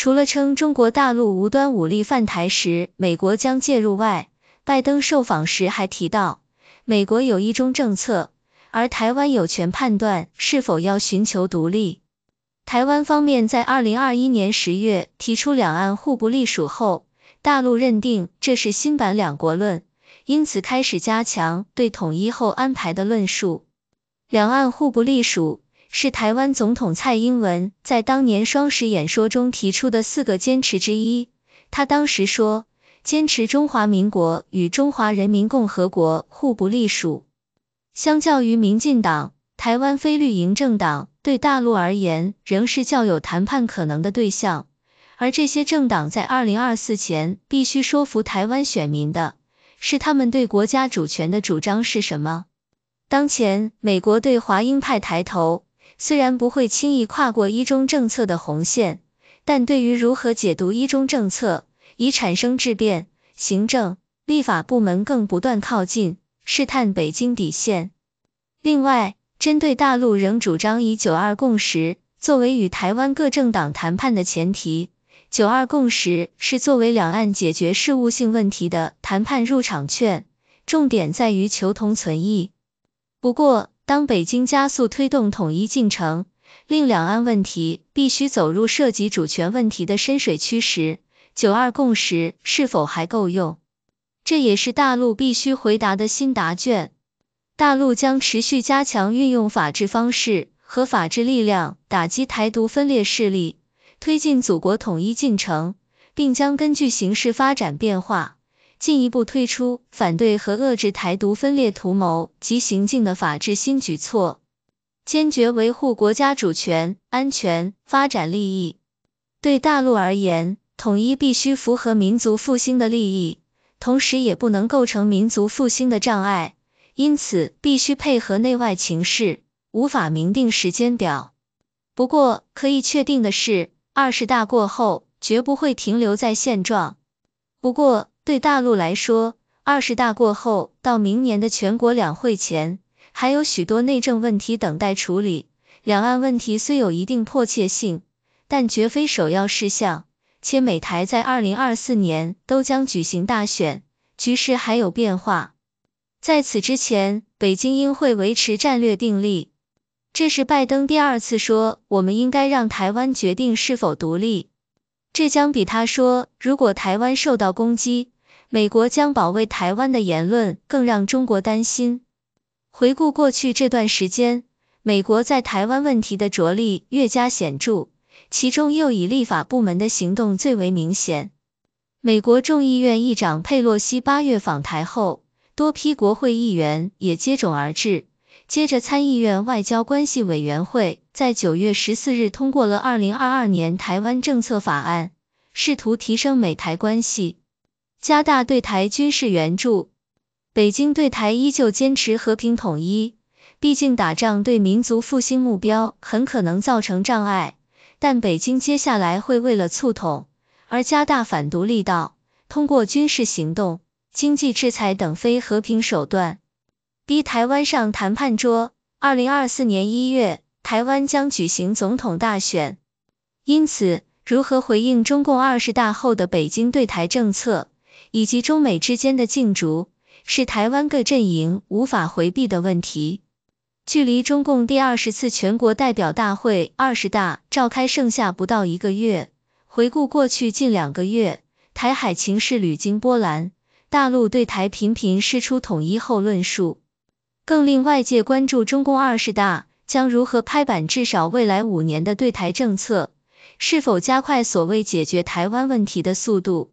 除了称中国大陆无端武力犯台时，美国将介入外，拜登受访时还提到，美国有一中政策，而台湾有权判断是否要寻求独立。台湾方面在二零二一年十月提出两岸互不隶属后，大陆认定这是新版两国论，因此开始加强对统一后安排的论述。两岸互不隶属。是台湾总统蔡英文在当年双十演说中提出的四个坚持之一。他当时说：“坚持中华民国与中华人民共和国互不隶属。”相较于民进党，台湾非绿营政党对大陆而言仍是较有谈判可能的对象。而这些政党在二零二四前必须说服台湾选民的是，他们对国家主权的主张是什么？当前，美国对华鹰派抬头。虽然不会轻易跨过一中政策的红线，但对于如何解读一中政策已产生质变，行政、立法部门更不断靠近，试探北京底线。另外，针对大陆仍主张以九二共识作为与台湾各政党谈判的前提，九二共识是作为两岸解决事务性问题的谈判入场券，重点在于求同存异。不过，当北京加速推动统一进程，令两岸问题必须走入涉及主权问题的深水区时，九二共识是否还够用？这也是大陆必须回答的新答卷。大陆将持续加强运用法治方式和法治力量，打击台独分裂势力，推进祖国统一进程，并将根据形势发展变化。进一步推出反对和遏制台独分裂图谋及行径的法治新举措，坚决维护国家主权、安全、发展利益。对大陆而言，统一必须符合民族复兴的利益，同时也不能构成民族复兴的障碍，因此必须配合内外情势，无法明定时间表。不过，可以确定的是，二十大过后绝不会停留在现状。不过。对大陆来说，二十大过后到明年的全国两会前，还有许多内政问题等待处理。两岸问题虽有一定迫切性，但绝非首要事项，且美台在二零二四年都将举行大选，局势还有变化。在此之前，北京应会维持战略定力。这是拜登第二次说，我们应该让台湾决定是否独立。这将比他说，如果台湾受到攻击。美国将保卫台湾的言论更让中国担心。回顾过去这段时间，美国在台湾问题的着力越加显著，其中又以立法部门的行动最为明显。美国众议院议长佩洛西八月访台后，多批国会议员也接踵而至。接着，参议院外交关系委员会在九月十四日通过了《二零二二年台湾政策法案》，试图提升美台关系。加大对台军事援助，北京对台依旧坚持和平统一，毕竟打仗对民族复兴目标很可能造成障碍。但北京接下来会为了促统而加大反独立道，通过军事行动、经济制裁等非和平手段，逼台湾上谈判桌。二零二四年一月，台湾将举行总统大选，因此如何回应中共二十大后的北京对台政策？以及中美之间的竞逐是台湾各阵营无法回避的问题。距离中共第二十次全国代表大会二十大召开剩下不到一个月，回顾过去近两个月，台海情势屡经波澜，大陆对台频频释出统一后论述，更令外界关注中共二十大将如何拍板，至少未来五年的对台政策是否加快所谓解决台湾问题的速度。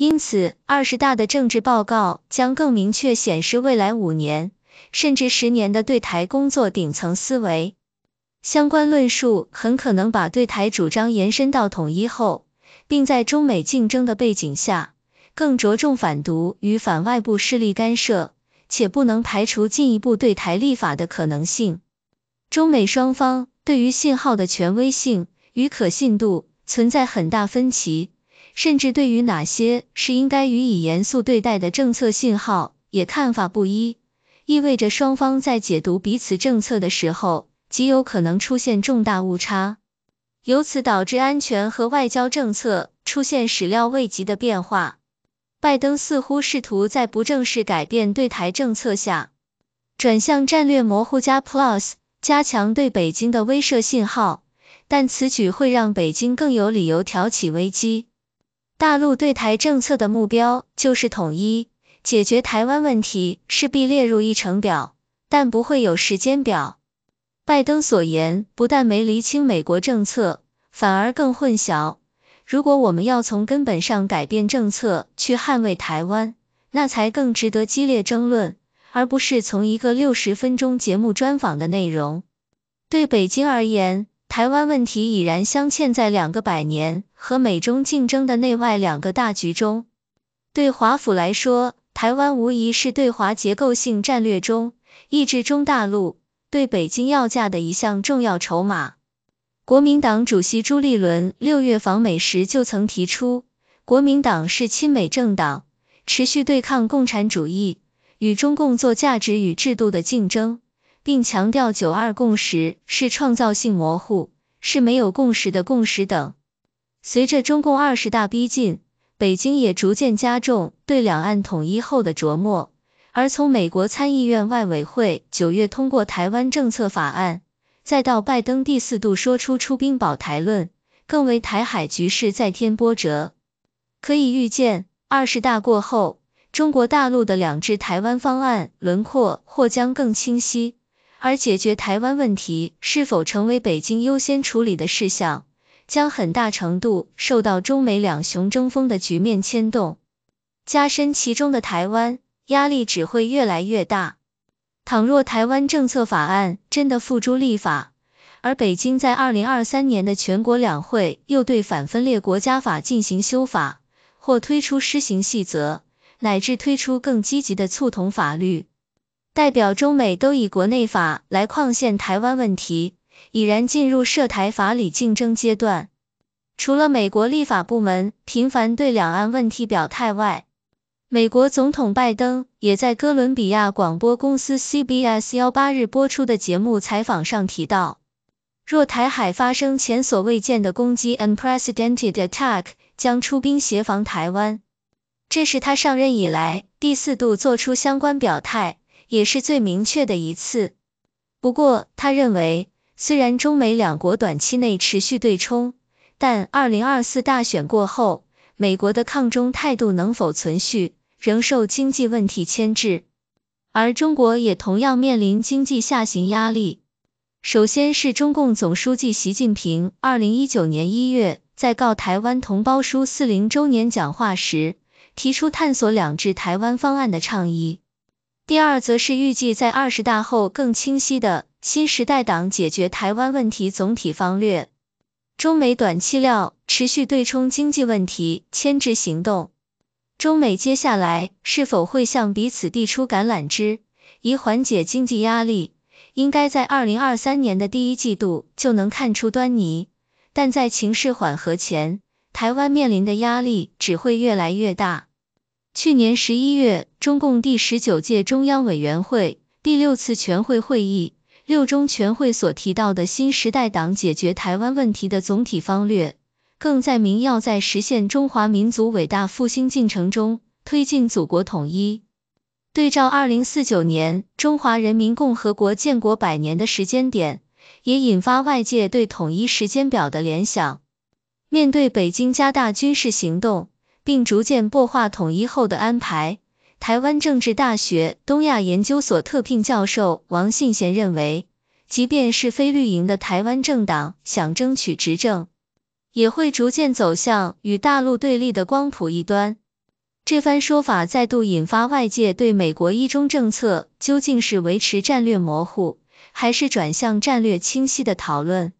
因此，二十大的政治报告将更明确显示未来五年甚至十年的对台工作顶层思维。相关论述很可能把对台主张延伸到统一后，并在中美竞争的背景下，更着重反独与反外部势力干涉，且不能排除进一步对台立法的可能性。中美双方对于信号的权威性与可信度存在很大分歧。甚至对于哪些是应该予以严肃对待的政策信号也看法不一，意味着双方在解读彼此政策的时候极有可能出现重大误差，由此导致安全和外交政策出现始料未及的变化。拜登似乎试图在不正式改变对台政策下，转向战略模糊加 plus 加强对北京的威慑信号，但此举会让北京更有理由挑起危机。大陆对台政策的目标就是统一，解决台湾问题势必列入议程表，但不会有时间表。拜登所言不但没厘清美国政策，反而更混淆。如果我们要从根本上改变政策去捍卫台湾，那才更值得激烈争论，而不是从一个六十分钟节目专访的内容。对北京而言，台湾问题已然镶嵌在两个百年和美中竞争的内外两个大局中。对华府来说，台湾无疑是对华结构性战略中抑制中大陆对北京要价的一项重要筹码。国民党主席朱立伦六月访美时就曾提出，国民党是亲美政党，持续对抗共产主义，与中共做价值与制度的竞争。并强调“九二共识”是创造性模糊，是没有共识的共识等。随着中共二十大逼近，北京也逐渐加重对两岸统一后的琢磨。而从美国参议院外委会九月通过台湾政策法案，再到拜登第四度说出出兵保台论，更为台海局势再添波折。可以预见，二十大过后，中国大陆的两制台湾方案轮廓或将更清晰。而解决台湾问题是否成为北京优先处理的事项，将很大程度受到中美两雄争锋的局面牵动，加深其中的台湾压力只会越来越大。倘若台湾政策法案真的付诸立法，而北京在二零二三年的全国两会又对反分裂国家法进行修法，或推出施行细则，乃至推出更积极的促同法律。代表中美都以国内法来框限台湾问题，已然进入涉台法理竞争阶段。除了美国立法部门频繁对两岸问题表态外，美国总统拜登也在哥伦比亚广播公司 CBS 幺八日播出的节目采访上提到，若台海发生前所未见的攻击 （unprecedented attack），将出兵协防台湾。这是他上任以来第四度做出相关表态。也是最明确的一次。不过，他认为，虽然中美两国短期内持续对冲，但二零二四大选过后，美国的抗中态度能否存续，仍受经济问题牵制。而中国也同样面临经济下行压力。首先是中共总书记习近平二零一九年一月在告台湾同胞书四零周年讲话时，提出探索两制台湾方案的倡议。第二，则是预计在二十大后更清晰的新时代党解决台湾问题总体方略。中美短期料持续对冲经济问题牵制行动。中美接下来是否会向彼此递出橄榄枝，以缓解经济压力，应该在二零二三年的第一季度就能看出端倪。但在情势缓和前，台湾面临的压力只会越来越大。去年十一月，中共第十九届中央委员会第六次全会会议（六中全会）所提到的新时代党解决台湾问题的总体方略，更载明要在实现中华民族伟大复兴进程中推进祖国统一。对照二零四九年中华人民共和国建国百年的时间点，也引发外界对统一时间表的联想。面对北京加大军事行动，并逐渐破化统一后的安排。台湾政治大学东亚研究所特聘教授王信贤认为，即便是非绿营的台湾政党想争取执政，也会逐渐走向与大陆对立的光谱一端。这番说法再度引发外界对美国一中政策究竟是维持战略模糊，还是转向战略清晰的讨论。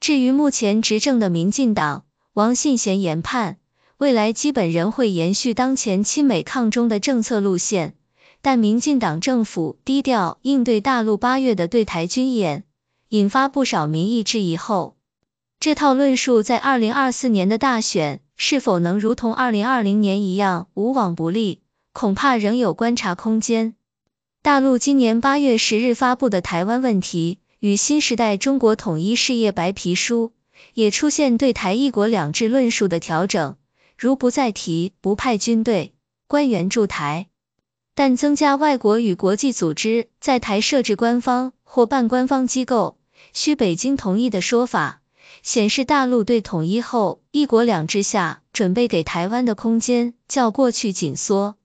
至于目前执政的民进党，王信贤研判。未来基本仍会延续当前亲美抗中的政策路线，但民进党政府低调应对大陆八月的对台军演，引发不少民意质疑后，这套论述在二零二四年的大选是否能如同二零二零年一样无往不利，恐怕仍有观察空间。大陆今年八月十日发布的《台湾问题与新时代中国统一事业白皮书》也出现对台“一国两制”论述的调整。如不再提不派军队官员驻台，但增加外国与国际组织在台设置官方或半官方机构需北京同意的说法，显示大陆对统一后一国两制下准备给台湾的空间较过去紧缩。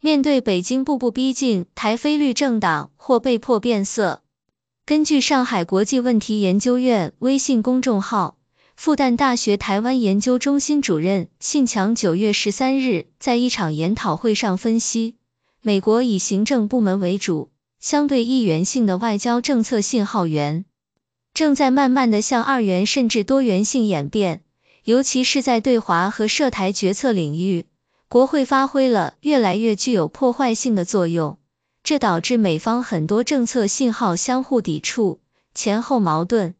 面对北京步步逼近，台非律政党或被迫变色。根据上海国际问题研究院微信公众号。复旦大学台湾研究中心主任信强九月十三日在一场研讨会上分析，美国以行政部门为主、相对一元性的外交政策信号源，正在慢慢的向二元甚至多元性演变，尤其是在对华和涉台决策领域，国会发挥了越来越具有破坏性的作用，这导致美方很多政策信号相互抵触、前后矛盾。